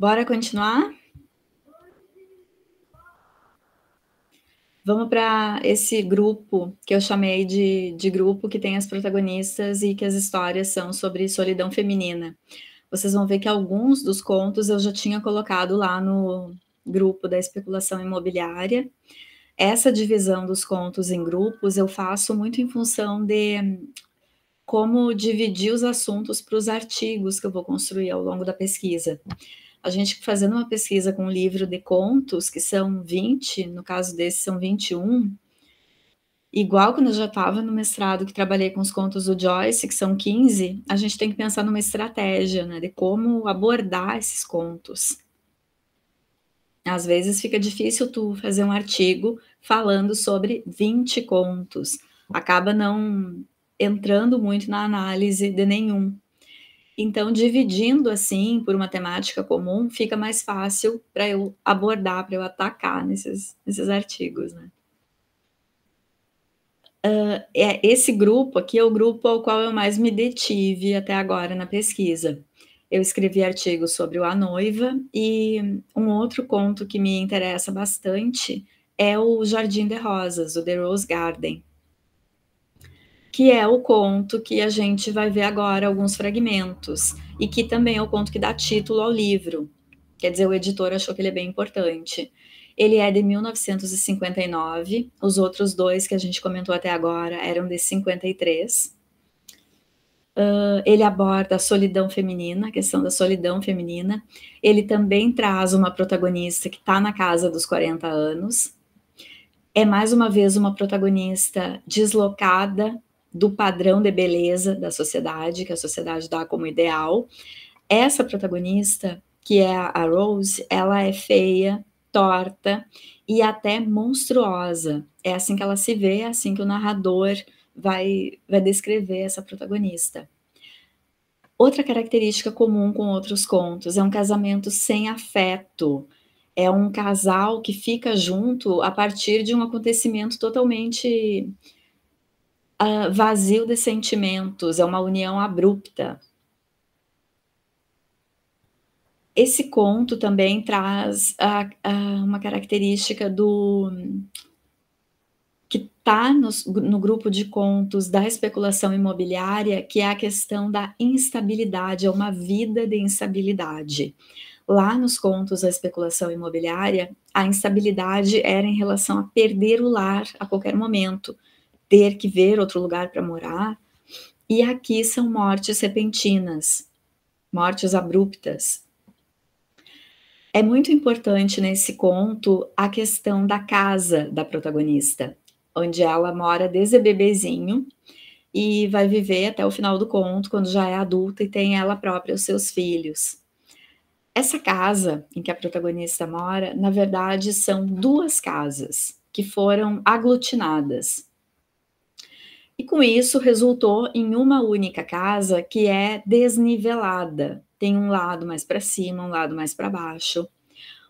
Bora continuar? Vamos para esse grupo que eu chamei de, de grupo que tem as protagonistas e que as histórias são sobre solidão feminina. Vocês vão ver que alguns dos contos eu já tinha colocado lá no grupo da especulação imobiliária. Essa divisão dos contos em grupos eu faço muito em função de como dividir os assuntos para os artigos que eu vou construir ao longo da pesquisa a gente fazendo uma pesquisa com um livro de contos, que são 20, no caso desse são 21, igual quando eu já estava no mestrado, que trabalhei com os contos do Joyce, que são 15, a gente tem que pensar numa estratégia, né, de como abordar esses contos. Às vezes fica difícil tu fazer um artigo falando sobre 20 contos. Acaba não entrando muito na análise de nenhum. Então, dividindo assim por uma temática comum, fica mais fácil para eu abordar, para eu atacar nesses, nesses artigos, né? Uh, é, esse grupo aqui é o grupo ao qual eu mais me detive até agora na pesquisa. Eu escrevi artigos sobre o A Noiva e um outro conto que me interessa bastante é o Jardim de Rosas, o The Rose Garden, que é o conto que a gente vai ver agora alguns fragmentos, e que também é o conto que dá título ao livro. Quer dizer, o editor achou que ele é bem importante. Ele é de 1959, os outros dois que a gente comentou até agora eram de 53. Uh, ah, ele aborda a solidão feminina, a questão da solidão feminina. Ele também traz uma protagonista que está na casa dos 40 anos. É mais uma vez uma protagonista deslocada do padrão de beleza da sociedade, que a sociedade dá como ideal. Essa protagonista, que é a Rose, ela é feia, torta e até monstruosa. É assim que ela se vê, é assim que o narrador vai, vai descrever essa protagonista. Outra característica comum com outros contos é um casamento sem afeto. É um casal que fica junto a partir de um acontecimento totalmente uh, vazio de sentimentos, é uma união abrupta. Esse conto também traz a, a, uma característica do que está no, no grupo de contos da especulação imobiliária, que é a questão da instabilidade, é uma vida de instabilidade lá nos contos da especulação imobiliária, a instabilidade era em relação a perder o lar a qualquer momento, ter que ver outro lugar para morar. E aqui são mortes repentinas, mortes abruptas. É muito importante nesse conto a questão da casa da protagonista, onde ela mora desde bebezinho e vai viver até o final do conto, quando já é adulta e tem ela própria os seus filhos. Essa casa em que a protagonista mora, na verdade, são duas casas que foram aglutinadas. E com isso resultou em uma única casa que é desnivelada, tem um lado mais para cima, um lado mais para baixo.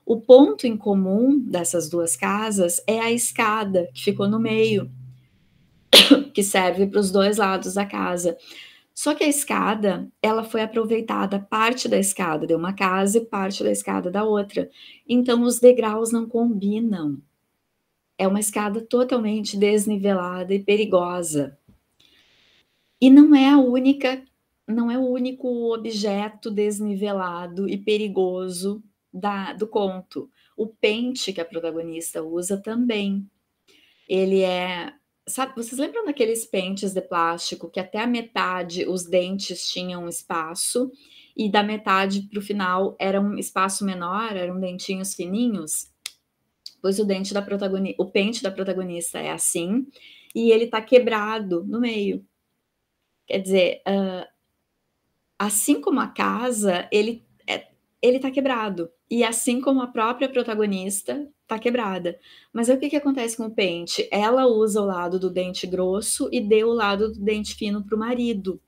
O ponto em comum dessas duas casas é a escada que ficou no meio, que serve para os dois lados da casa. Só que a escada, ela foi aproveitada parte da escada de uma casa e parte da escada da outra. Então os degraus não combinam é uma escada totalmente desnivelada e perigosa. E não é a única, não é o único objeto desnivelado e perigoso da, do conto. O pente que a protagonista usa também. Ele é. Sabe, vocês lembram daqueles pentes de plástico que até a metade os dentes tinham espaço e da metade para o final era um espaço menor, eram dentinhos fininhos? pois o dente da protagonista, o pente da protagonista é assim e ele está quebrado no meio. Quer dizer, uh, assim como a casa, ele é, ele está quebrado e assim como a própria protagonista está quebrada. Mas aí, o que, que acontece com o pente? Ela usa o lado do dente grosso e deu o lado do dente fino para o marido.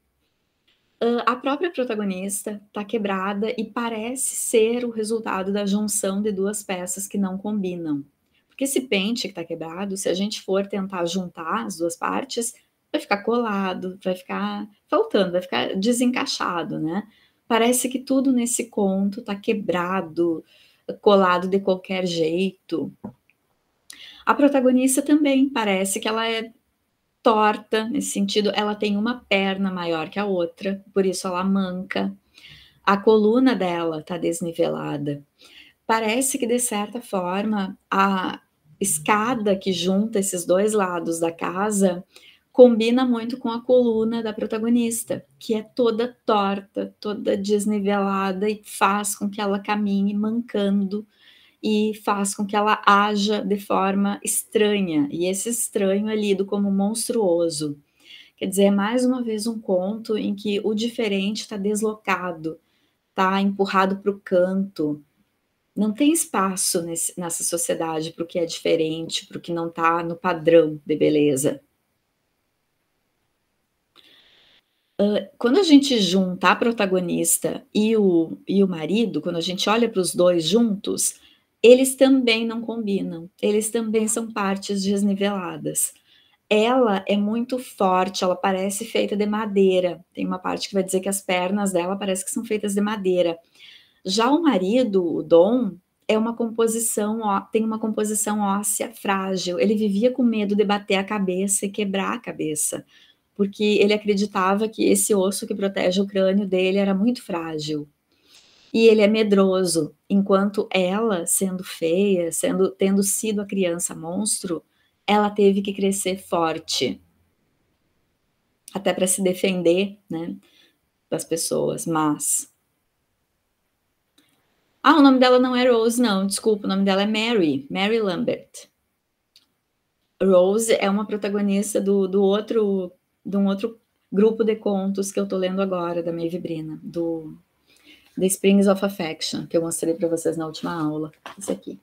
Uh, a própria protagonista está quebrada e parece ser o resultado da junção de duas peças que não combinam. Porque esse pente que está quebrado, se a gente for tentar juntar as duas partes, vai ficar colado, vai ficar faltando, vai ficar desencaixado, né? Parece que tudo nesse conto está quebrado, colado de qualquer jeito. A protagonista também parece que ela é torta nesse sentido, ela tem uma perna maior que a outra, por isso ela manca. A coluna dela está desnivelada. Parece que, de certa forma, a escada que junta esses dois lados da casa combina muito com a coluna da protagonista, que é toda torta, toda desnivelada e faz com que ela caminhe mancando e faz com que ela haja de forma estranha, e esse estranho é lido como monstruoso. Quer dizer, é mais uma vez um conto em que o diferente está deslocado, está empurrado para o canto. Não tem espaço nesse, nessa sociedade para o que é diferente, para o que não está no padrão de beleza. quando a gente junta a protagonista e o, e o marido, quando a gente olha para os dois juntos, eles também não combinam, eles também ah. são partes desniveladas. Ela é muito forte, ela parece feita de madeira. Tem uma parte que vai dizer que as pernas dela parecem que são feitas de madeira. Já o marido, o Dom, é uma composição, ó, tem uma composição óssea frágil. Ele vivia com medo de bater a cabeça e quebrar a cabeça, porque ele acreditava que esse osso que protege o crânio dele era muito frágil e ele é medroso, enquanto ela, sendo feia, sendo tendo sido a criança monstro, ela teve que crescer forte. Até para se defender, né, das pessoas, mas Ah, o nome dela não é Rose, não, desculpa, o nome dela é Mary, Mary Lambert. Rose é uma protagonista do, do outro de um outro grupo de contos que eu tô lendo agora da Maeve Brina, do The Springs of Affection, que eu mostrei para vocês na última aula. Isso aqui.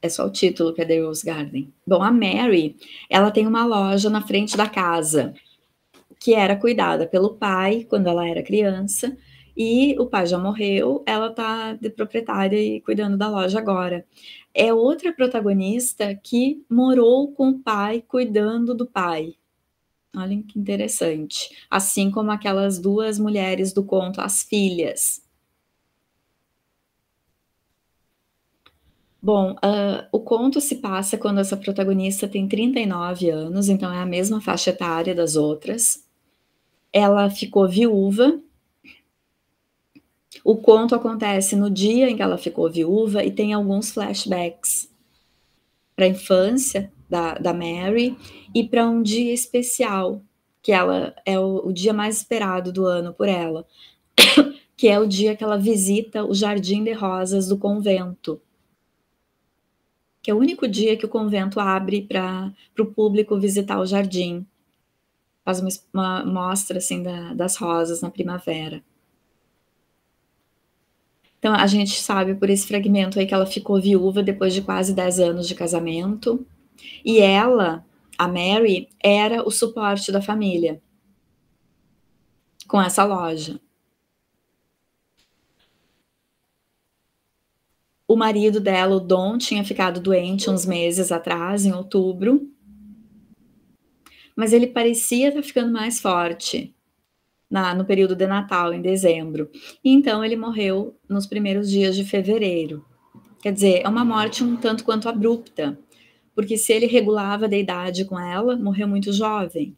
É só o título que é The Rose Garden. Bom, a Mary, ela tem uma loja na frente da casa, que era cuidada pelo pai quando ela era criança, e o pai já morreu, ela tá de proprietária e cuidando da loja agora. É outra protagonista que morou com o pai, cuidando do pai, Olhem que interessante. Assim como aquelas duas mulheres do conto, as filhas. Bom, uh, o conto se passa quando essa protagonista tem 39 anos, então é a mesma faixa etária das outras. Ela ficou viúva. O conto acontece no dia em que ela ficou viúva e tem alguns flashbacks para a infância da, da Mary e para um dia especial, que ela é o, o dia mais esperado do ano por ela, que é o dia que ela visita o Jardim de Rosas do convento que é o único dia que o convento abre para o público visitar o jardim. Faz uma, uma mostra assim da, das rosas na primavera. Então a gente sabe por esse fragmento aí que ela ficou viúva depois de quase 10 anos de casamento. E ela a Mary era o suporte da família com essa loja. O marido dela, o Dom, tinha ficado doente uns meses atrás, em outubro, mas ele parecia estar tá ficando mais forte na, no período de Natal, em dezembro. E então ele morreu nos primeiros dias de fevereiro. Quer dizer, é uma morte um tanto quanto abrupta, porque se ele regulava da idade com ela, morreu muito jovem.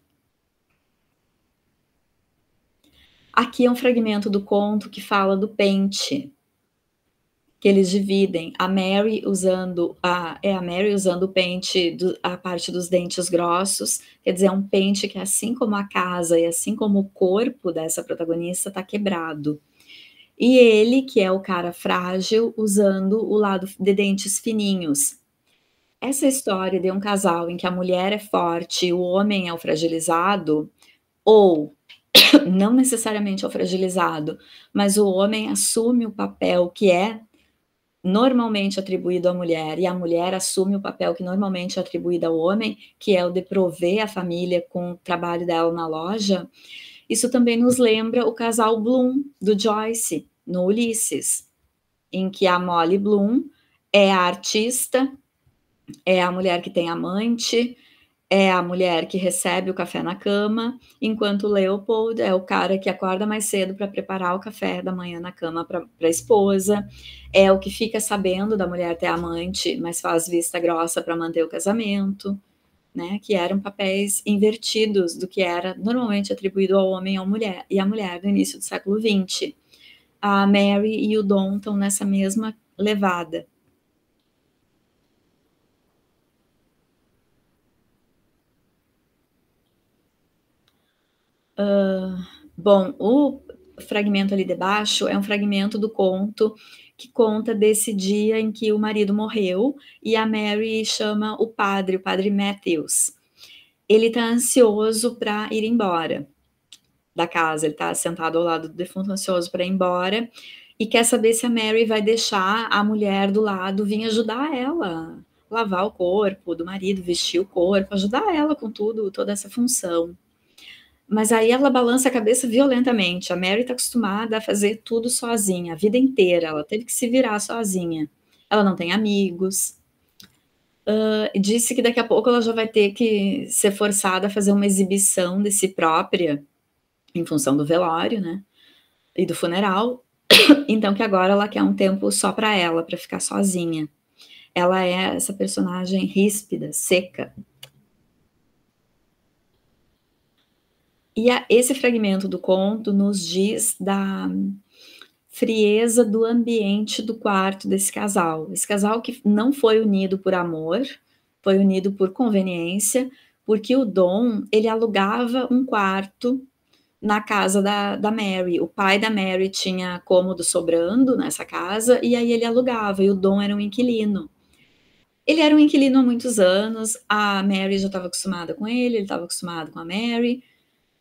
Aqui é um fragmento do conto que fala do pente, que eles dividem a Mary usando a é a Mary usando o pente do, a parte dos dentes grossos, quer dizer, é um pente que assim como a casa e assim como o corpo dessa protagonista está quebrado. E ele, que é o cara frágil, usando o lado de dentes fininhos, essa história de um casal em que a mulher é forte e o homem é o fragilizado, ou não necessariamente é o fragilizado, mas o homem assume o papel que é normalmente atribuído à mulher e a mulher assume o papel que normalmente é atribuído ao homem, que é o de prover a família com o trabalho dela na loja. Isso também nos lembra o casal Bloom do Joyce no Ulisses, em que a Molly Bloom é a artista é a mulher que tem amante, é a mulher que recebe o café na cama, enquanto o Leopold é o cara que acorda mais cedo para preparar o café da manhã na cama para a esposa, é o que fica sabendo da mulher ter amante, mas faz vista grossa para manter o casamento, né? Que eram papéis invertidos do que era normalmente atribuído ao homem e à mulher, e à mulher no início do século XX. A Mary e o Don estão nessa mesma levada. Ah, bom, o fragmento ali debaixo é um fragmento do conto que conta desse dia em que o marido morreu e a Mary chama o padre, o padre Matthews. Ele está ansioso para ir embora da casa, ele está sentado ao lado do defunto, ansioso para ir embora e quer saber se a Mary vai deixar a mulher do lado vir ajudar ela, lavar o corpo do marido, vestir o corpo, ajudar ela com tudo, toda essa função. Mas aí ela balança a cabeça violentamente. A Mary está acostumada a fazer tudo sozinha, a vida inteira. Ela teve que se virar sozinha. Ela não tem amigos. Uh, disse que daqui a pouco ela já vai ter que ser forçada a fazer uma exibição de si própria, em função do velório, né? E do funeral. então que agora ela quer um tempo só para ela, para ficar sozinha. Ela é essa personagem ríspida, seca, E a, esse fragmento do conto nos diz da frieza do ambiente do quarto desse casal. Esse casal que não foi unido por amor, foi unido por conveniência, porque o Dom ele alugava um quarto na casa da, da Mary. O pai da Mary tinha cômodo sobrando nessa casa e aí ele alugava, e o Dom era um inquilino. Ele era um inquilino há muitos anos, a Mary já estava acostumada com ele, ele estava acostumado com a Mary.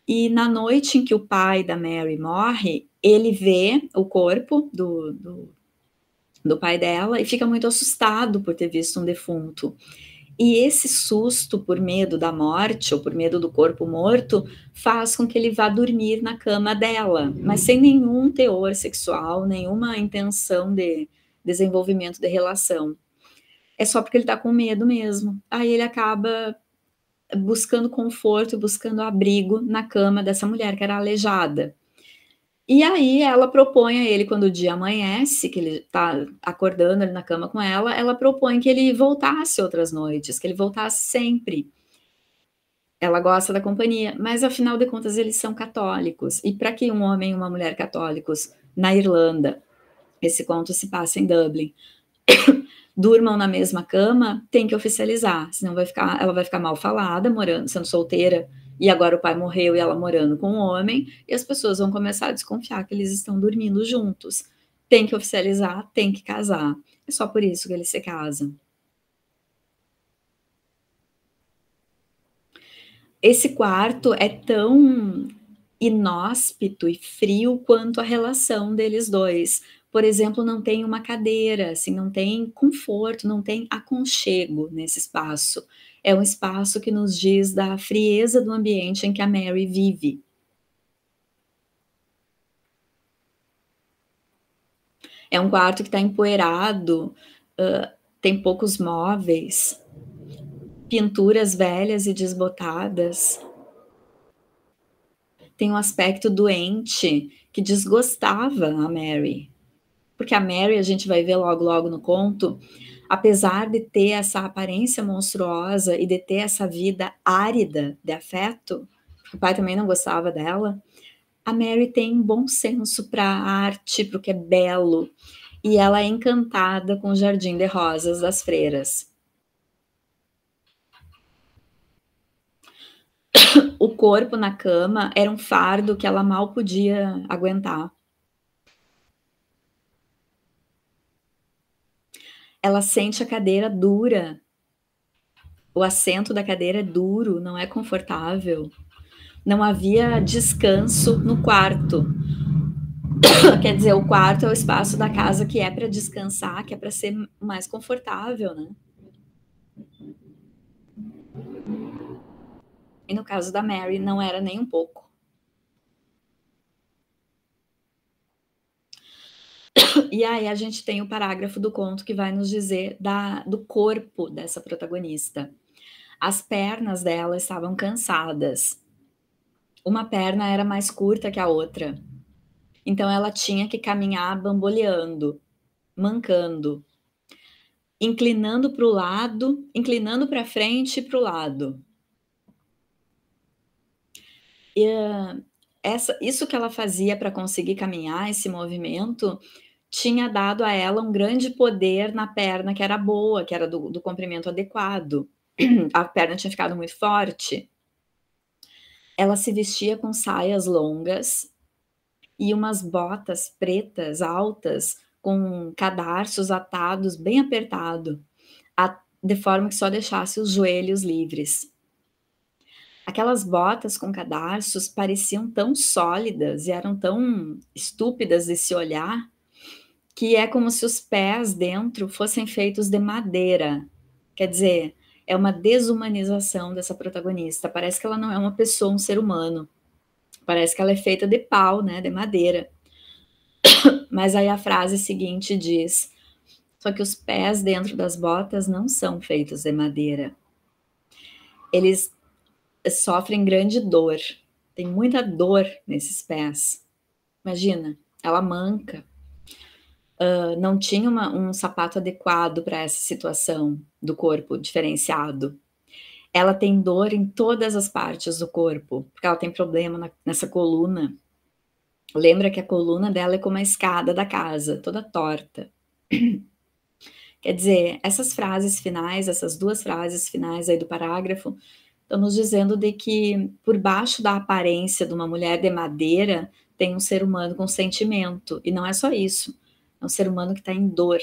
E na noite em que o pai da Mary morre, ele vê o corpo do, do, do pai dela e fica muito assustado por ter visto um defunto. E esse susto por medo da morte ou por medo do corpo morto faz com que ele vá dormir na cama dela, mas sem nenhum teor sexual, nenhuma intenção de desenvolvimento de relação. É só porque ele tá com medo mesmo. Aí ele acaba buscando conforto, buscando abrigo na cama dessa mulher que era aleijada. E aí ela propõe a ele, quando o dia amanhece, que ele está acordando ali na cama com ela, ela propõe que ele voltasse outras noites, que ele voltasse sempre. Ela gosta da companhia, mas afinal de contas eles são católicos. E para que um homem e uma mulher católicos na Irlanda, esse conto se passa em Dublin, durmam na mesma cama, tem que oficializar, senão vai ficar, ela vai ficar mal falada, morando, sendo solteira, e agora o pai morreu e ela morando com o um homem, e as pessoas vão começar a desconfiar que eles estão dormindo juntos. Tem que oficializar, tem que casar. É só por isso que eles se casam. Esse quarto é tão inóspito e frio quanto a relação deles dois por exemplo, não tem uma cadeira, assim, não tem conforto, não tem aconchego nesse espaço. É um espaço que nos diz da frieza do ambiente em que a Mary vive. É um quarto que está empoeirado, uh, tem poucos móveis, pinturas velhas e desbotadas. Tem um aspecto doente que desgostava a Mary. Porque a Mary, a gente vai ver logo, logo no conto, apesar de ter essa aparência monstruosa e de ter essa vida árida de afeto, o pai também não gostava dela, a Mary tem bom senso para a arte, para o que é belo, e ela é encantada com o Jardim de Rosas das Freiras. O corpo na cama era um fardo que ela mal podia aguentar. ela sente a cadeira dura. O assento da cadeira é duro, não é confortável. Não havia descanso no quarto. Quer dizer, o quarto é o espaço da casa que é para descansar, que é para ser mais confortável, né? E no caso da Mary, não era nem um pouco. E aí a gente tem o parágrafo do conto que vai nos dizer da, do corpo dessa protagonista. As pernas dela estavam cansadas. Uma perna era mais curta que a outra. Então ela tinha que caminhar bamboleando, mancando, inclinando para o lado, inclinando para frente e para o lado. E, ah, essa, isso que ela fazia para conseguir caminhar, esse movimento, tinha dado a ela um grande poder na perna que era boa, que era do, do comprimento adequado. A perna tinha ficado muito forte. Ela se vestia com saias longas e umas botas pretas altas com cadarços atados bem apertado, a, de forma que só deixasse os joelhos livres. Aquelas botas com cadarços pareciam tão sólidas e eram tão estúpidas de se olhar que é como se os pés dentro fossem feitos de madeira. Quer dizer, é uma desumanização dessa protagonista. Parece que ela não é uma pessoa, um ser humano. Parece que ela é feita de pau, né, de madeira. Mas aí a frase seguinte diz: só que os pés dentro das botas não são feitos de madeira. Eles sofrem grande dor. Tem muita dor nesses pés. Imagina, ela manca, uh, não tinha uma, um sapato adequado para essa situação do corpo diferenciado. Ela tem dor em todas as partes do corpo, porque ela tem problema na, nessa coluna. Lembra que a coluna dela é como a escada da casa, toda torta. Quer dizer, essas frases finais, essas duas frases finais aí do parágrafo, estão nos dizendo de que por baixo da aparência de uma mulher de madeira tem um ser humano com sentimento. E não é só isso é um ser humano que está em dor.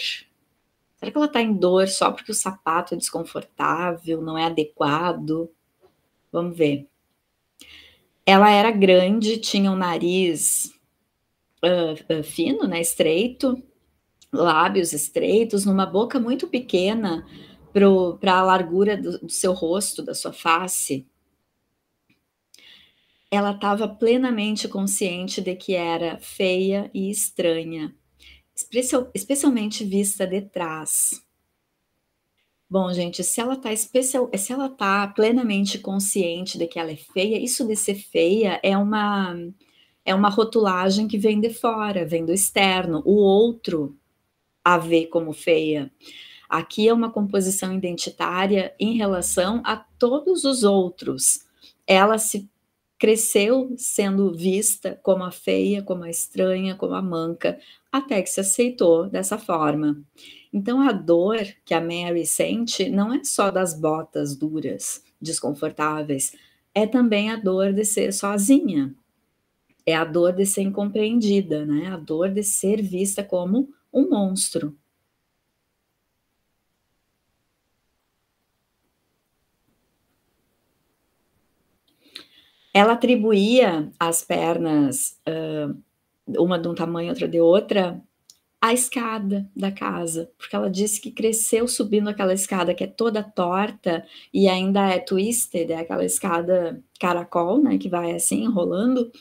Será que ela está em dor só porque o sapato é desconfortável, não é adequado? Vamos ver. Ela era grande, tinha um nariz uh, uh, fino, né, estreito, lábios estreitos, numa boca muito pequena para a largura do, do seu rosto, da sua face. Ela estava plenamente consciente de que era feia e estranha especialmente vista de trás. Bom, gente, se ela tá especial, se ela tá plenamente consciente de que ela é feia, isso de ser feia é uma é uma rotulagem que vem de fora, vem do externo. O outro a vê como feia. Aqui é uma composição identitária em relação a todos os outros. Ela se cresceu sendo vista como a feia, como a estranha, como a manca, até que se aceitou dessa forma. Então, a dor que a Mary sente não é só das botas duras, desconfortáveis, é também a dor de ser sozinha. É a dor de ser incompreendida, né? A dor de ser vista como um monstro, Ela atribuía as pernas, ah, uma de um tamanho, outra de outra, à escada da casa, porque ela disse que cresceu subindo aquela escada que é toda torta e ainda é twisted, é aquela escada caracol, né, que vai assim enrolando,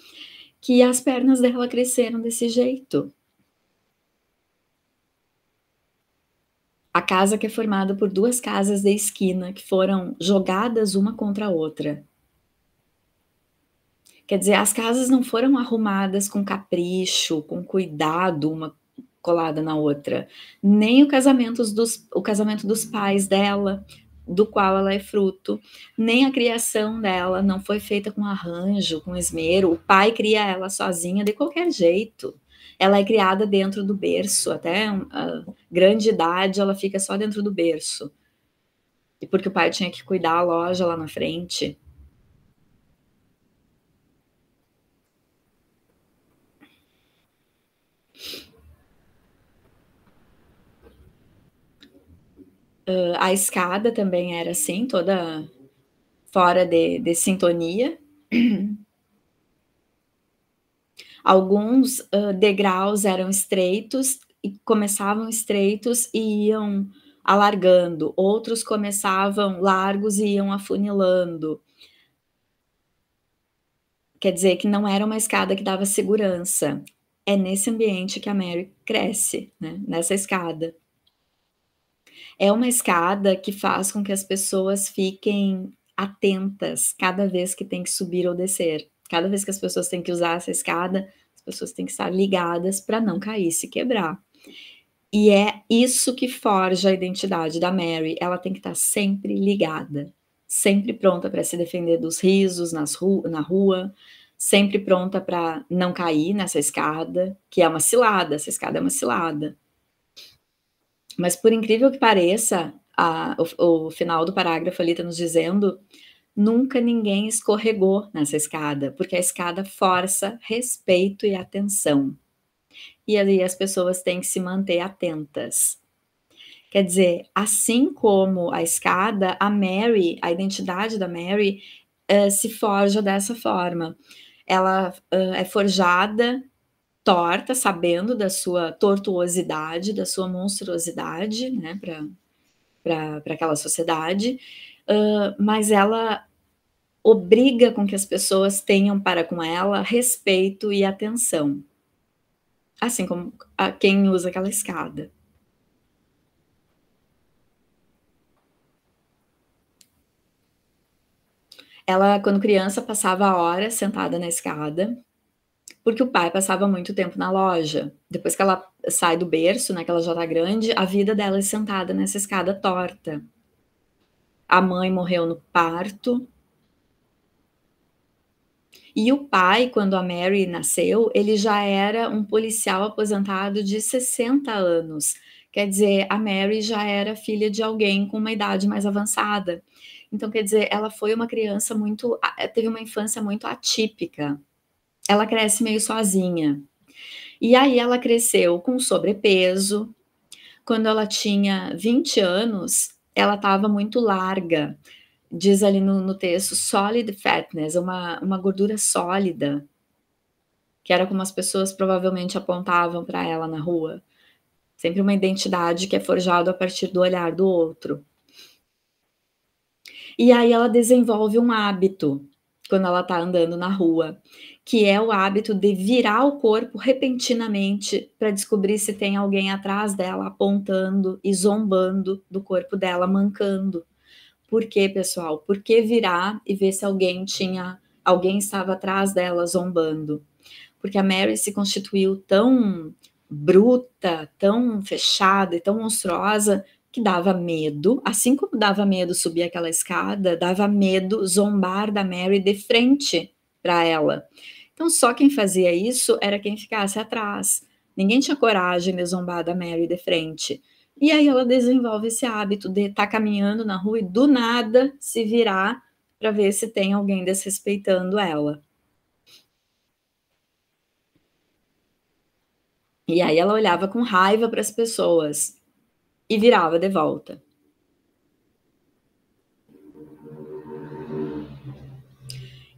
que as pernas dela cresceram desse jeito. A casa que é formada por duas casas de esquina que foram jogadas uma contra a outra, Quer dizer, as casas não foram arrumadas com capricho, com cuidado, uma colada na outra. Nem o casamento dos, o casamento dos pais dela, do qual ela é fruto, nem a criação dela não foi feita com arranjo, com esmero. O pai cria ela sozinha de qualquer jeito. Ela é criada dentro do berço, até ah, grande idade ela fica só dentro do berço. E porque o pai tinha que cuidar a loja lá na frente. Uh, a escada também era assim, toda fora de, de sintonia. Alguns uh, degraus eram estreitos e começavam estreitos e iam alargando, outros começavam largos e iam afunilando. Quer dizer que não era uma escada que dava segurança. É nesse ambiente que a Mary cresce, né? nessa escada. É uma escada que faz com que as pessoas fiquem atentas cada vez que tem que subir ou descer. Cada vez que as pessoas têm que usar essa escada, as pessoas têm que estar ligadas para não cair, e se quebrar. E é isso que forja a identidade da Mary. Ela tem que estar sempre ligada, sempre pronta para se defender dos risos nas ru na rua, sempre pronta para não cair nessa escada, que é uma cilada, essa escada é uma cilada. Mas por incrível que pareça, a, o, o final do parágrafo ali está nos dizendo nunca ninguém escorregou nessa escada, porque a escada força respeito e atenção. E ali as pessoas têm que se manter atentas. Quer dizer, assim como a escada, a Mary, a identidade da Mary, uh, se forja dessa forma. Ela uh, é forjada torta, sabendo da sua tortuosidade, da sua monstruosidade, né, para aquela sociedade, uh, mas ela obriga com que as pessoas tenham para com ela respeito e atenção, assim como a quem usa aquela escada. Ela, quando criança, passava a hora sentada na escada, porque o pai passava muito tempo na loja. Depois que ela sai do berço, né, que ela já tá grande, a vida dela é sentada nessa escada torta. A mãe morreu no parto. E o pai, quando a Mary nasceu, ele já era um policial aposentado de 60 anos. Quer dizer, a Mary já era filha de alguém com uma idade mais avançada. Então, quer dizer, ela foi uma criança muito. teve uma infância muito atípica ela cresce meio sozinha. E aí ela cresceu com sobrepeso. Quando ela tinha 20 anos, ela estava muito larga. Diz ali no, no, texto solid fatness, uma, uma gordura sólida, que era como as pessoas provavelmente apontavam para ela na rua. Sempre uma identidade que é forjada a partir do olhar do outro. E aí ela desenvolve um hábito quando ela está andando na rua, que é o hábito de virar o corpo repentinamente para descobrir se tem alguém atrás dela apontando e zombando do corpo dela, mancando. Por quê, pessoal? Porque virar e ver se alguém tinha, alguém estava atrás dela zombando. Porque a Mary se constituiu tão bruta, tão fechada e tão monstruosa que dava medo, assim como dava medo subir aquela escada, dava medo zombar da Mary de frente para ela. Então, só quem fazia isso era quem ficasse atrás. Ninguém tinha coragem de zombar da Mary de frente. E aí ela desenvolve esse hábito de estar tá caminhando na rua e do nada se virar para ver se tem alguém desrespeitando ela. E aí ela olhava com raiva para as pessoas e virava de volta.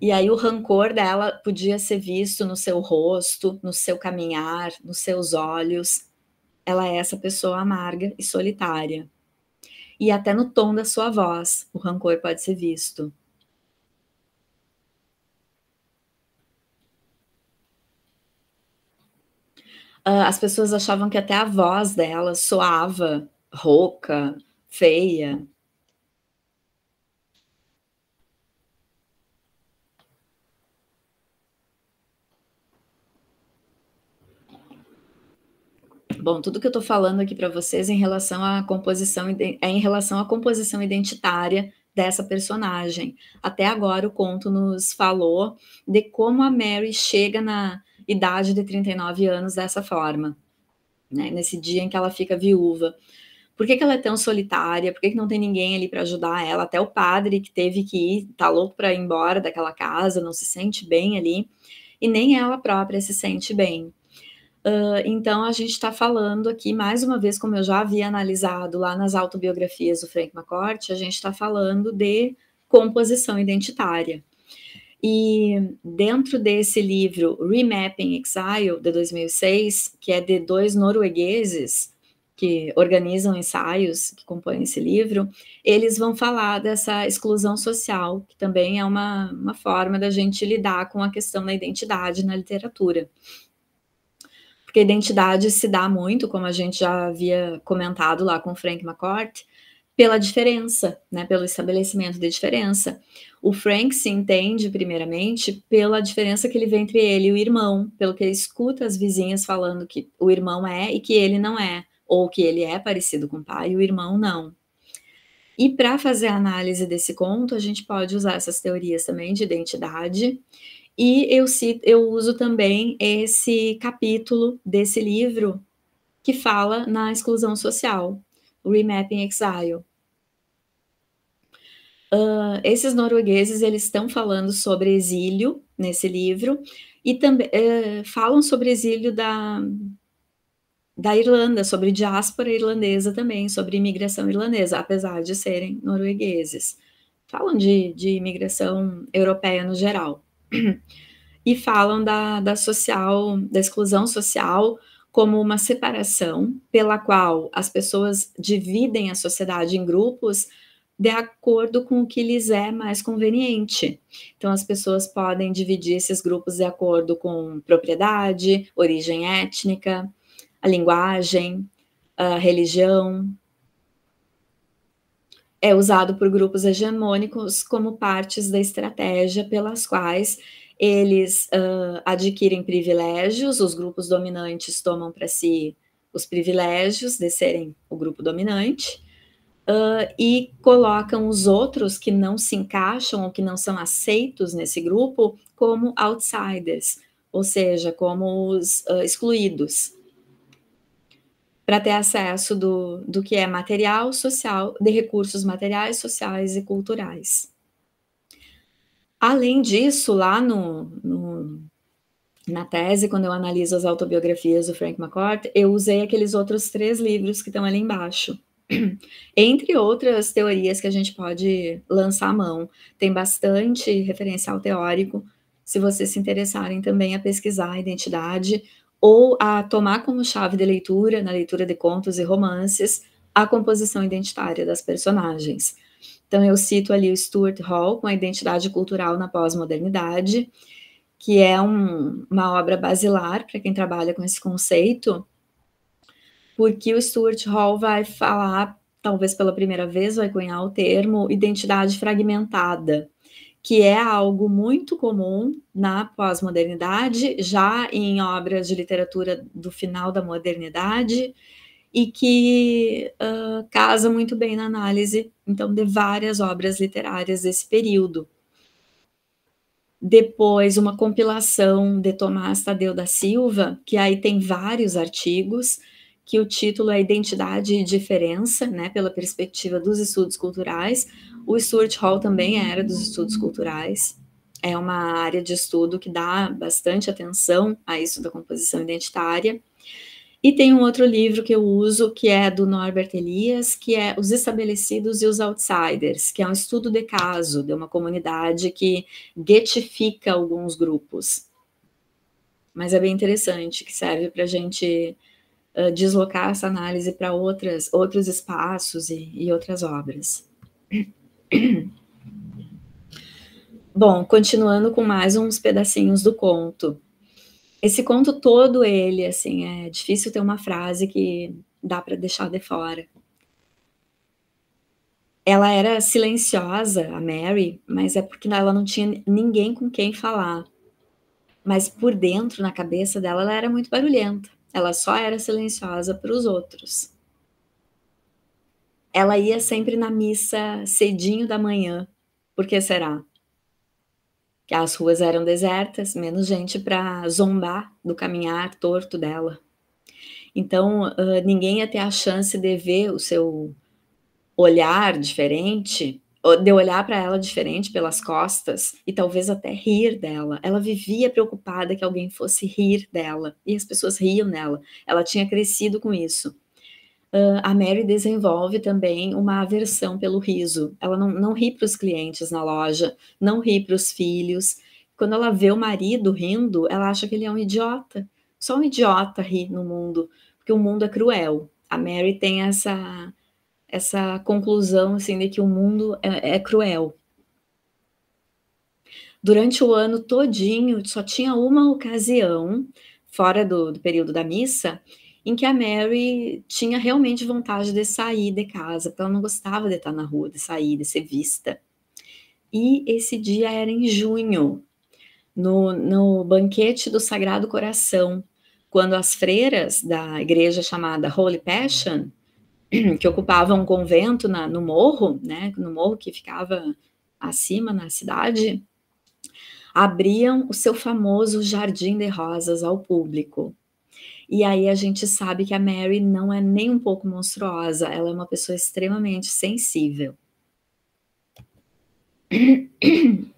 E aí o rancor dela podia ser visto no seu rosto, no seu caminhar, nos seus olhos. Ela é essa pessoa amarga e solitária. E até no tom da sua voz, o rancor pode ser visto. Ah, as pessoas achavam que até a voz dela soava rouca, feia, Bom, tudo que eu estou falando aqui para vocês em relação à composição é em relação à composição identitária dessa personagem. Até agora o conto nos falou de como a Mary chega na idade de 39 anos dessa forma, né? Nesse dia em que ela fica viúva. Por que, que ela é tão solitária? Por que, que não tem ninguém ali para ajudar ela? Até o padre que teve que ir, tá louco para ir embora daquela casa, não se sente bem ali, e nem ela própria se sente bem. Ah, então, a gente está falando aqui, mais uma vez, como eu já havia analisado lá nas autobiografias do Frank McCourt, a gente está falando de composição identitária. E dentro desse livro, Remapping Exile, de 2006, que é de dois noruegueses que organizam ensaios, que compõem esse livro, eles vão falar dessa exclusão social, que também é uma, uma forma da gente lidar com a questão da identidade na literatura porque a identidade se dá muito, como a gente já havia comentado lá com Frank McCourt, pela diferença, né, pelo estabelecimento de diferença. O Frank se entende, primeiramente, pela diferença que ele vê entre ele e o irmão, pelo que ele escuta as vizinhas falando que o irmão é e que ele não é, ou que ele é parecido com o pai e o irmão não. E para fazer a análise desse conto, a gente pode usar essas teorias também de identidade e eu, cito, eu uso também esse capítulo desse livro que fala na exclusão social, Remapping Exile. Uh, esses noruegueses eles estão falando sobre exílio nesse livro e também uh, falam sobre exílio da, da Irlanda, sobre diáspora irlandesa também, sobre imigração irlandesa, apesar de serem noruegueses. Falam de, de imigração europeia no geral e falam da, da social, da exclusão social como uma separação pela qual as pessoas dividem a sociedade em grupos de acordo com o que lhes é mais conveniente. Então, as pessoas podem dividir esses grupos de acordo com propriedade, origem étnica, a linguagem, a religião, é usado por grupos hegemônicos como partes da estratégia pelas quais eles uh, adquirem privilégios, os grupos dominantes tomam para si os privilégios de serem o grupo dominante, Uh, e colocam os outros que não se encaixam ou que não são aceitos nesse grupo como outsiders, ou seja, como os uh, excluídos para ter acesso do, do que é material social, de recursos materiais, sociais e culturais. Além disso, lá no, no, na tese, quando eu analiso as autobiografias do Frank McCourt, eu usei aqueles outros três livros que estão ali embaixo. Entre outras teorias que a gente pode lançar a mão, tem bastante referencial teórico. Se vocês se interessarem também a pesquisar a identidade, ou a tomar como chave de leitura, na leitura de contos e romances, a composição identitária das personagens. Então, eu cito ali o Stuart Hall com a identidade cultural na pós-modernidade, que é um, uma obra basilar para quem trabalha com esse conceito, porque o Stuart Hall vai falar, talvez pela primeira vez, vai cunhar o termo identidade fragmentada que é algo muito comum na pós-modernidade, já em obras de literatura do final da modernidade, e que uh, casa muito bem na análise, então, de várias obras literárias desse período. Depois, uma compilação de Tomás Tadeu da Silva, que aí tem vários artigos, que o título é Identidade e Diferença, né, pela perspectiva dos estudos culturais. O Stuart Hall também é era dos estudos culturais. É uma área de estudo que dá bastante atenção a isso da composição identitária. E tem um outro livro que eu uso, que é do Norbert Elias, que é Os Estabelecidos e os Outsiders, que é um estudo de caso de uma comunidade que guetifica alguns grupos. Mas é bem interessante, que serve para a gente deslocar essa análise para outras outros espaços e, e outras obras. Bom, continuando com mais uns pedacinhos do conto. Esse conto todo ele, assim, é difícil ter uma frase que dá para deixar de fora. Ela era silenciosa, a Mary, mas é porque ela não tinha ninguém com quem falar. Mas por dentro, na cabeça dela, ela era muito barulhenta. Ela só era silenciosa para os outros. Ela ia sempre na missa cedinho da manhã. porque será? Que as ruas eram desertas, menos gente para zombar do caminhar torto dela. Então, uh, ninguém ia ter a chance de ver o seu olhar diferente de olhar para ela diferente pelas costas e talvez até rir dela. Ela vivia preocupada que alguém fosse rir dela e as pessoas riam dela. Ela tinha crescido com isso. Uh, a Mary desenvolve também uma aversão pelo riso. Ela não, não ri para os clientes na loja, não ri para os filhos. Quando ela vê o marido rindo, ela acha que ele é um idiota. Só um idiota ri no mundo, porque o mundo é cruel. A Mary tem essa essa conclusão assim de que o mundo é, é cruel. Durante o ano todinho, só tinha uma ocasião fora do, do, período da missa, em que a Mary tinha realmente vontade de sair de casa, porque ela não gostava de estar na rua, de sair, de ser vista. E esse dia era em junho, no, no banquete do Sagrado Coração, quando as freiras da igreja chamada Holy Passion que ocupava um convento na, no morro, né, no morro que ficava acima na cidade, abriam o seu famoso Jardim de Rosas ao público. E aí a gente sabe que a Mary não é nem um pouco monstruosa, ela é uma pessoa extremamente sensível.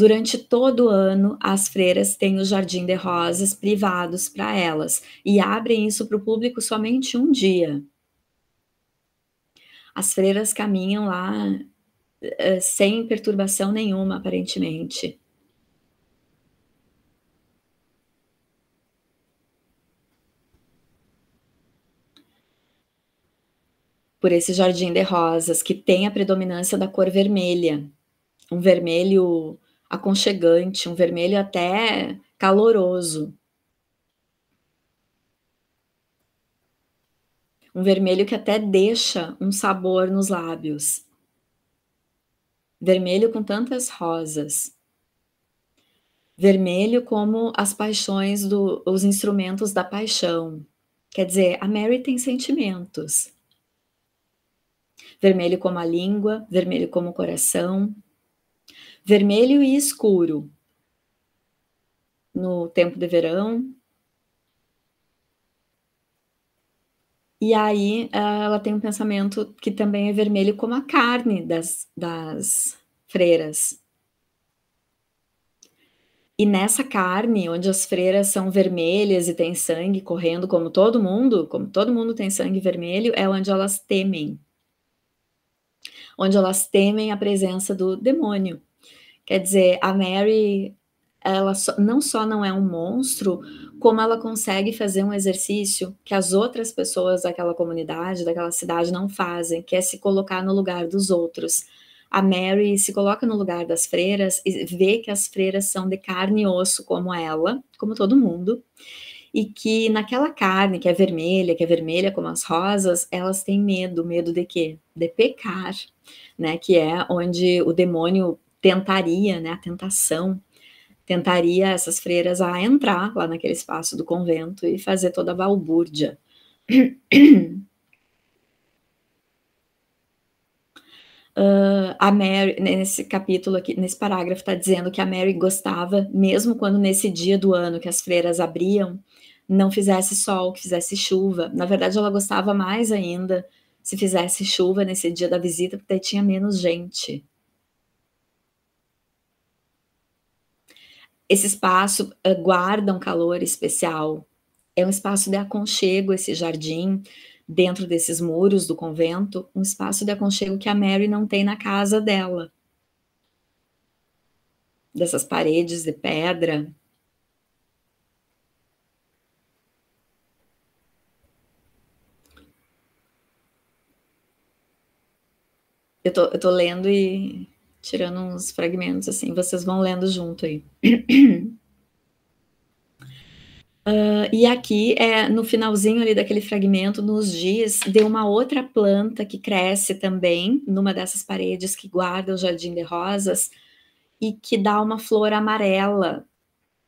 Durante todo o ano, as freiras têm o jardim de rosas privados para elas e abrem isso para o público somente um dia. As freiras caminham lá eh, eh, sem perturbação nenhuma, aparentemente. por esse jardim de rosas que tem a predominância da cor vermelha, um vermelho aconchegante, um vermelho até caloroso. Um vermelho que até deixa um sabor nos lábios. Vermelho com tantas rosas. Vermelho como as paixões do, os instrumentos da paixão. Quer dizer, a Mary tem sentimentos. Vermelho como a língua, vermelho como o coração, vermelho e escuro no tempo de verão. E aí ah, ela tem um pensamento que também é vermelho como a carne das, das freiras. E nessa carne, onde as freiras são vermelhas e tem sangue correndo, como todo mundo, como todo mundo tem sangue vermelho, é onde elas temem. Onde elas temem a presença do demônio. Quer dizer, a Mary, ela não só não é um monstro, como ela consegue fazer um exercício que as outras pessoas daquela comunidade, daquela cidade não fazem, que é se colocar no lugar dos outros. A Mary se coloca no lugar das freiras e vê que as freiras são de carne e osso como ela, como todo mundo, e que naquela carne que é vermelha, que é vermelha como as rosas, elas têm medo, medo de quê? De pecar, né? Que é onde o demônio tentaria, né, a tentação, tentaria essas freiras a entrar lá naquele espaço do convento e fazer toda a balbúrdia. Uh, a Mary, nesse capítulo aqui, nesse parágrafo, está dizendo que a Mary gostava, mesmo quando nesse dia do ano que as freiras abriam, não fizesse sol, que fizesse chuva. Na verdade, ela gostava mais ainda se fizesse chuva nesse dia da visita, porque tinha menos gente. Esse espaço eh, guarda um calor especial. É um espaço de aconchego, esse jardim, dentro desses muros do convento, um espaço de aconchego que a Mary não tem na casa dela. Dessas paredes de pedra, Eu tô, eu tô lendo e tirando uns fragmentos assim, vocês vão lendo junto aí. Uh, e aqui, é, no finalzinho ali daquele fragmento, nos diz de uma outra planta que cresce também numa dessas paredes que guarda o Jardim de Rosas e que dá uma flor amarela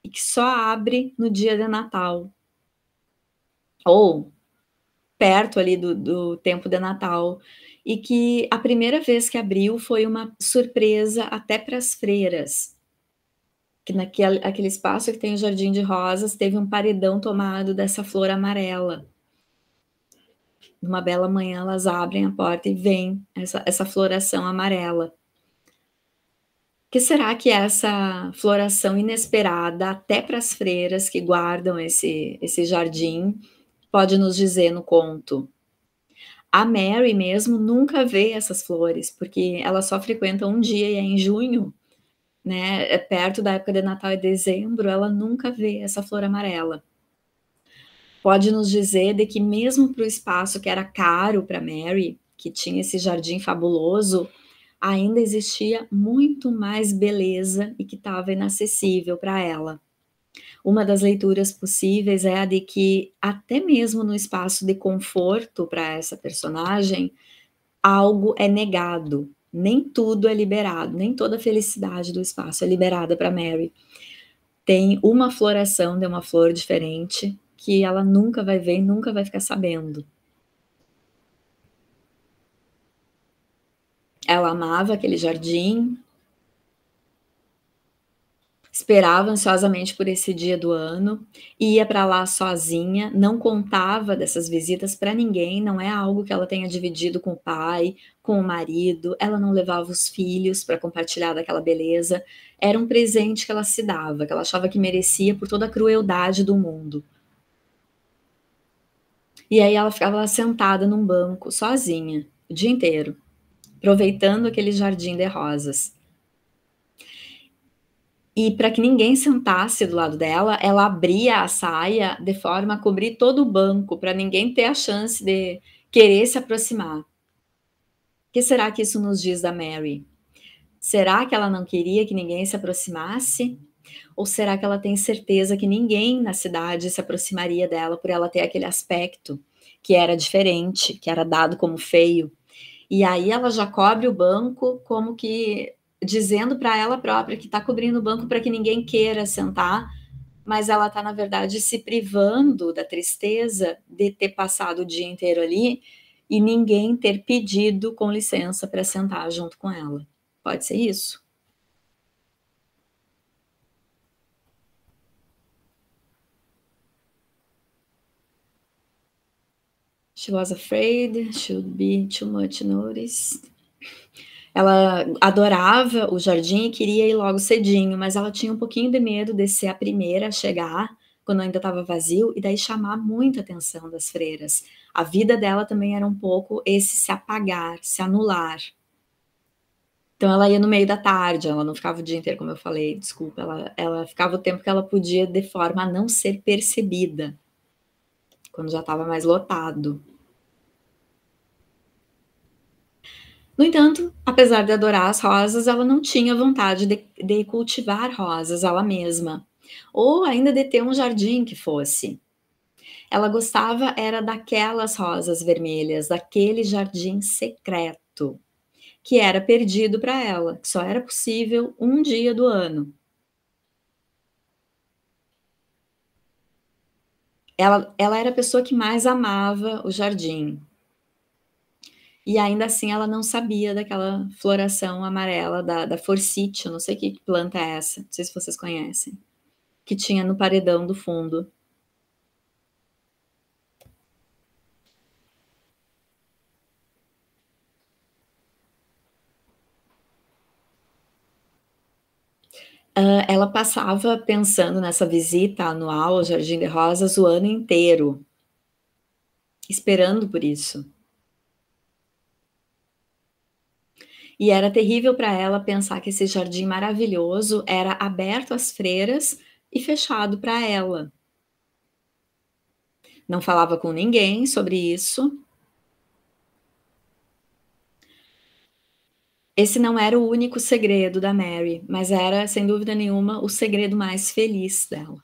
e que só abre no dia de Natal. Ou perto ali do, do tempo de Natal e que a primeira vez que abriu foi uma surpresa até para as freiras. Que naquele aquele espaço que tem o Jardim de Rosas teve um paredão tomado dessa flor amarela. Numa bela manhã elas abrem a porta e vem essa, essa floração amarela. Que será que é essa floração inesperada, até para as freiras que guardam esse, esse jardim, pode nos dizer no conto? A Mary mesmo nunca vê essas flores, porque ela só frequenta um dia e é em junho, né? É perto da época de Natal e é dezembro, ela nunca vê essa flor amarela. Pode nos dizer de que mesmo para o espaço que era caro para Mary, que tinha esse jardim fabuloso, ainda existia muito mais beleza e que estava inacessível para ela. Uma das leituras possíveis é a de que, até mesmo no espaço de conforto para essa personagem, algo é negado. Nem tudo é liberado, nem toda a felicidade do espaço é liberada para Mary. Tem uma floração de uma flor diferente que ela nunca vai ver nunca vai ficar sabendo. Ela amava aquele jardim, Esperava ansiosamente por esse dia do ano, ia para lá sozinha, não contava dessas visitas para ninguém, não é algo que ela tenha dividido com o pai, com o marido, ela não levava os filhos para compartilhar daquela beleza, era um presente que ela se dava, que ela achava que merecia por toda a crueldade do mundo. E aí ela ficava lá sentada num banco, sozinha, o dia inteiro, aproveitando aquele jardim de rosas. E para que ninguém sentasse do lado dela, ela abria a saia de forma a cobrir todo o banco, para ninguém ter a chance de querer se aproximar. O que será que isso nos diz da Mary? Será que ela não queria que ninguém se aproximasse? Ou será que ela tem certeza que ninguém na cidade se aproximaria dela por ela ter aquele aspecto que era diferente, que era dado como feio? E aí ela já cobre o banco como que dizendo para ela própria que está cobrindo o banco para que ninguém queira sentar, mas ela está, na verdade, se privando da tristeza de ter passado o dia inteiro ali e ninguém ter pedido com licença para sentar junto com ela. Pode ser isso? She was afraid, should be too much noticed. Ela adorava o jardim e queria ir logo cedinho, mas ela tinha um pouquinho de medo de ser a primeira a chegar quando ainda estava vazio e daí chamar muita atenção das freiras. A vida dela também era um pouco esse se apagar, se anular. Então ela ia no meio da tarde, ela não ficava o dia inteiro, como eu falei, desculpa, ela, ela ficava o tempo que ela podia de forma a não ser percebida, quando já estava mais lotado. No entanto, apesar de adorar as rosas, ela não tinha vontade de, de cultivar rosas ela mesma, ou ainda de ter um jardim que fosse. Ela gostava era daquelas rosas vermelhas, daquele jardim secreto, que era perdido para ela, que só era possível um dia do ano, Ela, ela, era a pessoa que mais amava o jardim. E ainda assim ela não sabia daquela floração amarela da, da forsythia, não sei que planta é essa, não sei se vocês conhecem, que tinha no paredão do fundo. Uh, ela passava pensando nessa visita anual ao Jardim de Rosas o ano inteiro, esperando por isso. E era terrível para ela pensar que esse jardim maravilhoso era aberto às freiras e fechado para ela. Não falava com ninguém sobre isso. Esse não era o único segredo da Mary, mas era, sem dúvida nenhuma, o segredo mais feliz dela.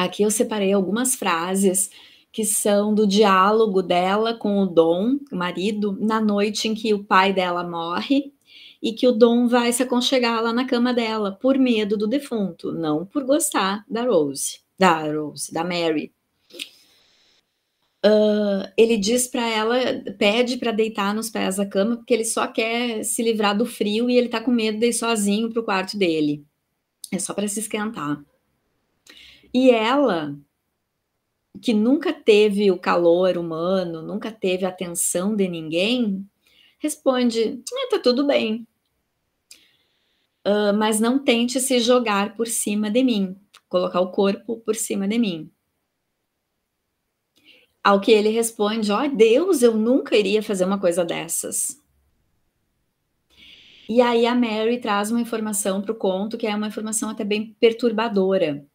Aqui eu separei algumas frases que são do diálogo dela com o Dom, o marido, na noite em que o pai dela morre e que o Dom vai se aconchegar lá na cama dela por medo do defunto, não por gostar da Rose, da Rose, da Mary. Uh, ele diz para ela, pede para deitar nos pés da cama, porque ele só quer se livrar do frio e ele tá com medo de ir sozinho pro quarto dele. É só para se esquentar. E ela, que nunca teve o calor humano, nunca teve a atenção de ninguém, responde: ah, tá tudo bem. Uh, mas não tente se jogar por cima de mim, colocar o corpo por cima de mim. Ao que ele responde: Ó oh, Deus, eu nunca iria fazer uma coisa dessas. E aí a Mary traz uma informação para o conto que é uma informação até bem perturbadora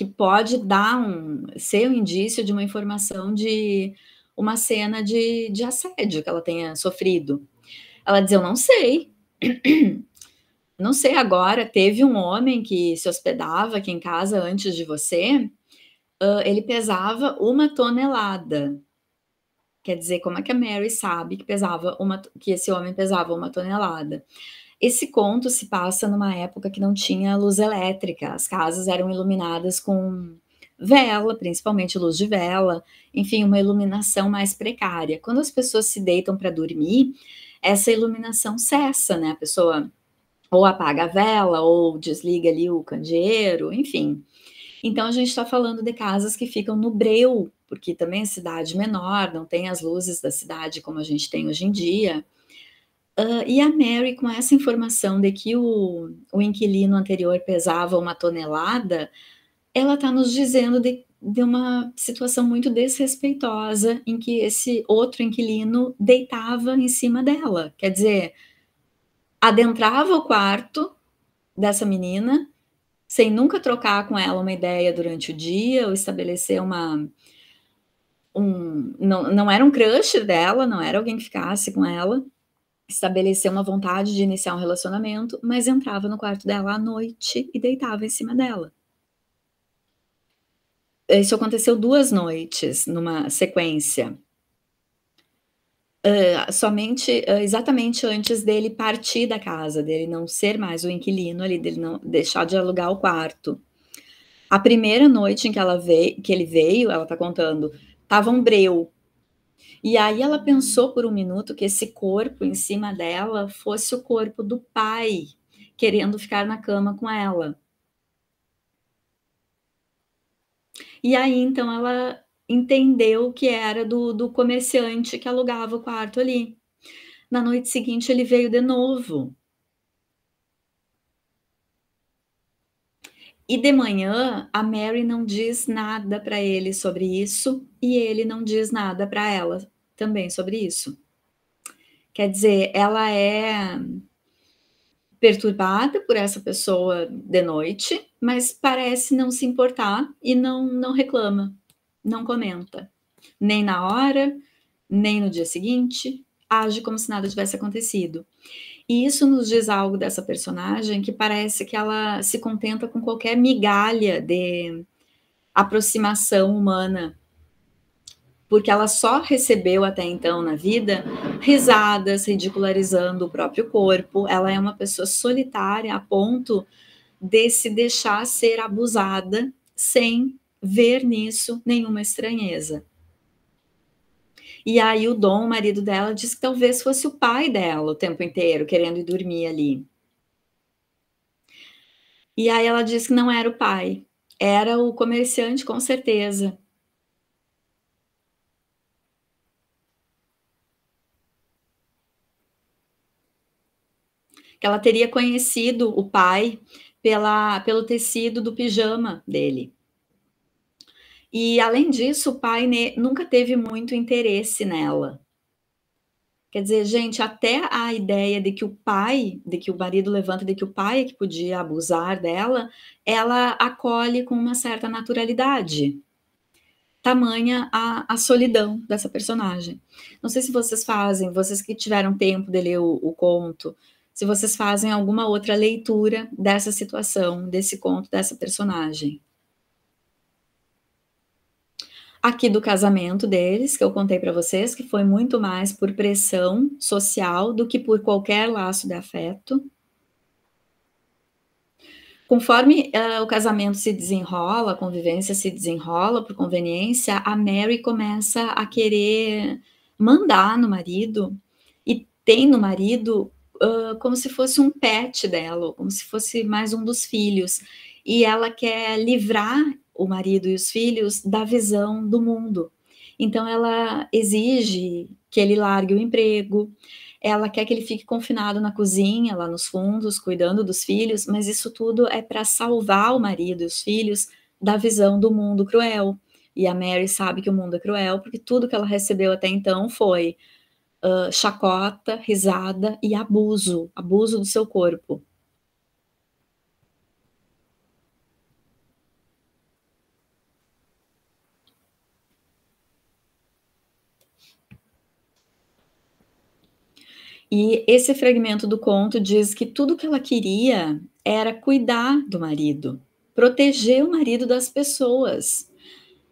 que pode dar um ser um indício de uma informação de uma cena de, de assédio que ela tenha sofrido. Ela diz: Eu não sei. Não sei agora, teve um homem que se hospedava aqui em casa antes de você, uh, ele pesava uma tonelada. Quer dizer, como é que a Mary sabe que pesava uma, que esse homem pesava uma tonelada? Esse conto se passa numa época que não tinha luz elétrica, as casas eram iluminadas com vela, principalmente luz de vela, enfim, uma iluminação mais precária. Quando as pessoas se deitam para dormir, essa iluminação cessa, né? A pessoa ou apaga a vela, ou desliga ali o candeeiro, enfim. Então a gente está falando de casas que ficam no breu, porque também é cidade menor, não tem as luzes da cidade como a gente tem hoje em dia. Uh, e a Mary, com essa informação de que o, o inquilino anterior pesava uma tonelada, ela está nos dizendo de, de uma situação muito desrespeitosa em que esse outro inquilino deitava em cima dela. Quer dizer, adentrava o quarto dessa menina sem nunca trocar com ela uma ideia durante o dia ou estabelecer uma. Um, não, não era um crush dela, não era alguém que ficasse com ela estabelecer uma vontade de iniciar um relacionamento, mas entrava no quarto dela à noite e deitava em cima dela. Isso aconteceu duas noites numa sequência. Uh, somente uh, exatamente antes dele partir da casa, dele não ser mais o inquilino ali, dele não deixar de alugar o quarto. A primeira noite em que ela veio, que ele veio, ela tá contando, tava um breu e aí ela pensou por um minuto que esse corpo em cima dela fosse o corpo do pai querendo ficar na cama com ela. E aí então ela entendeu que era do, do comerciante que alugava o quarto ali. Na noite seguinte ele veio de novo E de manhã, a Mary não diz nada para ele sobre isso e ele não diz nada para ela também sobre isso. Quer dizer, ela é perturbada por essa pessoa de noite, mas parece não se importar e não, não reclama, não comenta. Nem na hora, nem no dia seguinte, age como se nada tivesse acontecido. E isso nos diz algo dessa personagem que parece que ela se contenta com qualquer migalha de aproximação humana. Porque ela só recebeu até então na vida risadas, ridicularizando o próprio corpo. Ela é uma pessoa solitária a ponto de se deixar ser abusada sem ver nisso nenhuma estranheza. E aí o Dom, o marido dela, disse que talvez fosse o pai dela o tempo inteiro, querendo ir dormir ali. E aí ela disse que não era o pai, era o comerciante, com certeza. Que ela teria conhecido o pai pela, pelo tecido do pijama dele. E além disso, o pai nunca teve muito interesse nela. Quer dizer, gente, até a ideia de que o pai, de que o marido levanta, de que o pai é que podia abusar dela, ela acolhe com uma certa naturalidade. Tamanha a, a solidão dessa personagem. Não sei se vocês fazem, vocês que tiveram tempo de ler o, o conto, se vocês fazem alguma outra leitura dessa situação, desse conto, dessa personagem aqui do casamento deles, que eu contei para vocês, que foi muito mais por pressão social do que por qualquer laço de afeto. Conforme uh, o casamento se desenrola, a convivência se desenrola por conveniência, a Mary começa a querer mandar no marido e tem no marido uh, como se fosse um pet dela, como se fosse mais um dos filhos. E ela quer livrar o marido e os filhos da visão do mundo. Então ela exige que ele largue o emprego, ela quer que ele fique confinado na cozinha, lá nos fundos, cuidando dos filhos, mas isso tudo é para salvar o marido e os filhos da visão do mundo cruel. E a Mary sabe que o mundo é cruel, porque tudo que ela recebeu até então foi uh, chacota, risada e abuso abuso do seu corpo. E esse fragmento do conto diz que tudo que ela queria era cuidar do marido, proteger o marido das pessoas.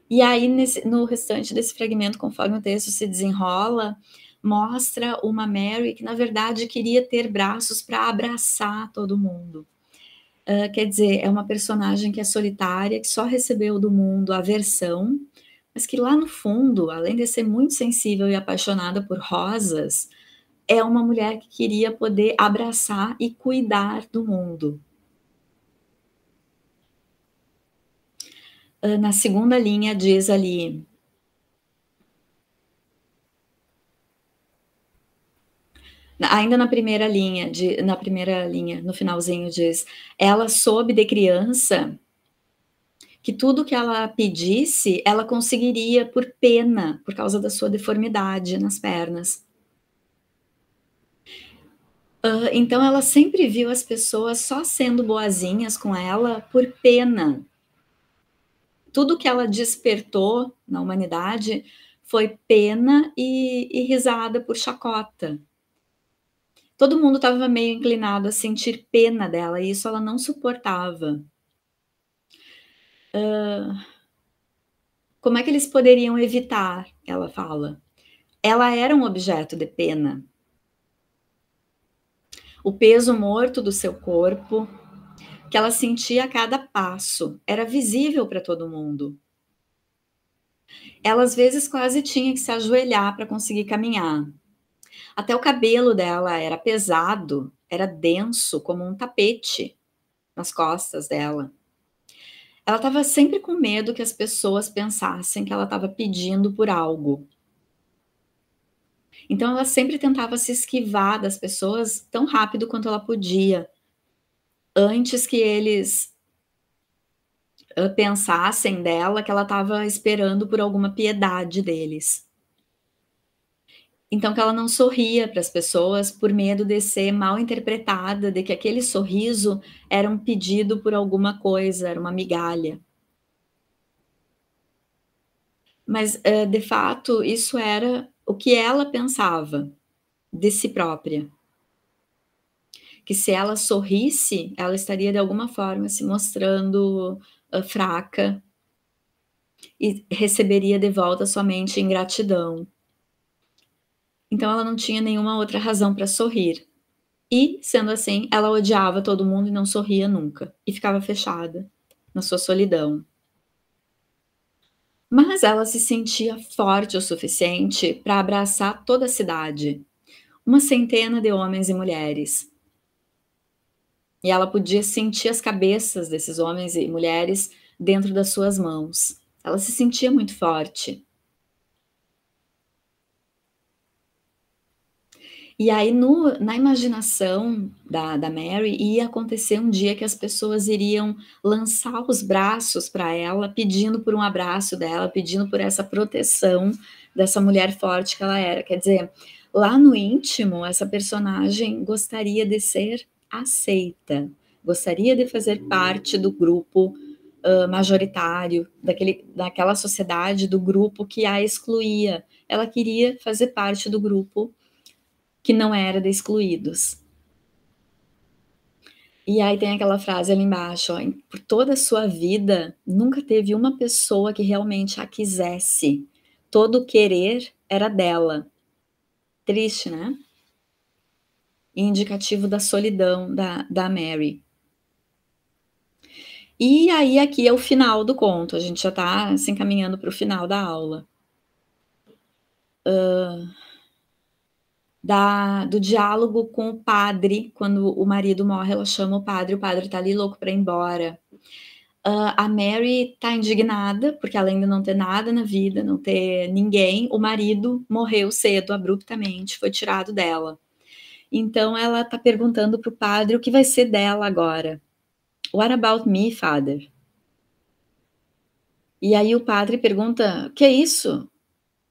E aí, nesse, no restante desse fragmento, conforme o texto se desenrola, mostra uma Mary que, na verdade, queria ter braços para abraçar todo mundo. Uh, quer dizer, é uma personagem que é solitária, que só recebeu do mundo aversão, mas que lá no fundo, além de ser muito sensível e apaixonada por rosas, é uma mulher que queria poder abraçar e cuidar do mundo. Ah, na segunda linha, diz ali. Ainda na primeira linha, de, na primeira linha, no finalzinho diz, ela soube de criança que tudo que ela pedisse, ela conseguiria por pena, por causa da sua deformidade nas pernas. Ah, então ela sempre viu as pessoas só sendo boazinhas com ela por pena. Tudo que ela despertou na humanidade foi pena e, e risada por chacota. Todo mundo estava meio inclinado a sentir pena dela e isso ela não suportava. Uh, como é que eles poderiam evitar? Ela fala. Ela era um objeto de pena o peso morto do seu corpo, que ela sentia a cada passo, era visível para todo mundo. Ela às vezes quase tinha que se ajoelhar para conseguir caminhar. Até o cabelo dela era pesado, era denso como um tapete nas costas dela. Ela estava sempre com medo que as pessoas pensassem que ela estava pedindo por algo então ela sempre tentava se esquivar das pessoas tão rápido quanto ela podia, antes que eles ah, pensassem dela que ela estava esperando por alguma piedade deles. Então que ela não sorria para as pessoas por medo de ser mal interpretada, de que aquele sorriso era um pedido por alguma coisa, era uma migalha. Mas eh, de fato isso era o que ela pensava de si própria. Que se ela sorrisse, ela estaria de alguma forma se mostrando uh, fraca e receberia de volta somente ingratidão. Então ela não tinha nenhuma outra razão para sorrir. E, sendo assim, ela odiava todo mundo e não sorria nunca, e ficava fechada na sua solidão. Mas ela se sentia forte o suficiente para abraçar toda a cidade, uma centena de homens e mulheres. E ela podia sentir as cabeças desses homens e mulheres dentro das suas mãos. Ela se sentia muito forte. E aí, no, na imaginação da, da Mary, ia acontecer um dia que as pessoas iriam lançar os braços para ela, pedindo por um abraço dela, pedindo por essa proteção dessa mulher forte que ela era. Quer dizer, lá no íntimo, essa personagem gostaria de ser aceita, gostaria de fazer parte do grupo uh, majoritário, daquele, daquela sociedade, do grupo que a excluía. Ela queria fazer parte do grupo que não era de excluídos. E aí tem aquela frase ali embaixo, ó, por toda a sua vida, nunca teve uma pessoa que realmente a quisesse. Todo o querer era dela. Triste, né? Indicativo da solidão da, da Mary. E aí aqui é o final do conto, a gente já está se encaminhando para o final da aula. Uh, da, do diálogo com o padre, quando o marido morre, ela chama o padre, o padre tá ali louco para ir embora. Uh, a Mary tá indignada, porque ela ainda não tem nada na vida, não tem ninguém. O marido morreu cedo, abruptamente, foi tirado dela. Então ela tá perguntando pro padre o que vai ser dela agora. What about me, father? E aí o padre pergunta: "Que é isso?"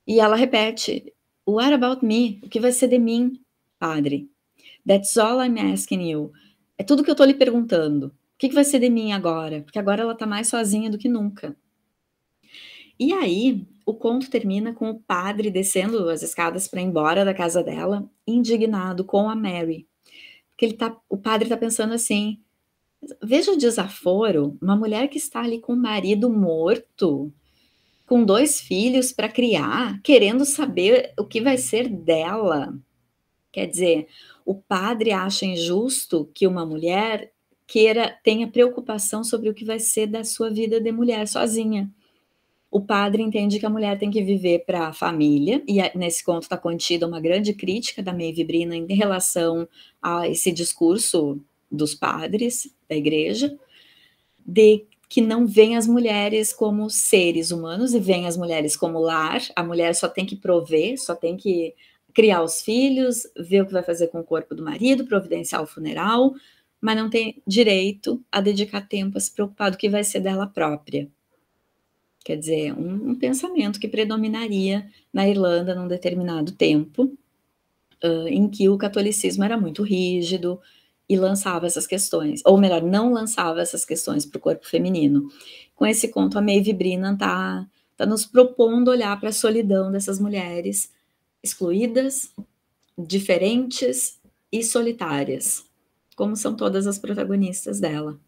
E ela repete: What about me? O que vai ser de mim, padre? That's all I'm asking you. É tudo que eu estou lhe perguntando. O que, que vai ser de mim agora? Porque agora ela está mais sozinha do que nunca. E aí, o conto termina com o padre descendo as escadas para ir embora da casa dela, indignado com a Mary. Porque ele tá, o padre está pensando assim: veja o desaforo, uma mulher que está ali com o marido morto, com dois filhos para criar, querendo saber o que vai ser dela. Quer dizer, o padre acha injusto que uma mulher queira tenha preocupação sobre o que vai ser da sua vida de mulher sozinha. O padre entende que a mulher tem que viver para a família, e nesse conto está contida uma grande crítica da Maeve Brina em relação a esse discurso dos padres da igreja, de que não veem as mulheres como seres humanos e veem as mulheres como lar. A mulher só tem que prover, só tem que criar os filhos, ver o que vai fazer com o corpo do marido, providenciar o funeral, mas não tem direito a dedicar tempo a se preocupar do que vai ser dela própria. Quer dizer, um, um pensamento que predominaria na Irlanda num determinado tempo, uh, em que o catolicismo era muito rígido, e lançava essas questões, ou melhor, não lançava essas questões para o corpo feminino. Com esse conto, a Maeve Brinan está tá nos propondo olhar para a solidão dessas mulheres excluídas, diferentes e solitárias, como são todas as protagonistas dela.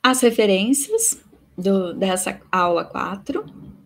As referências do, dessa aula 4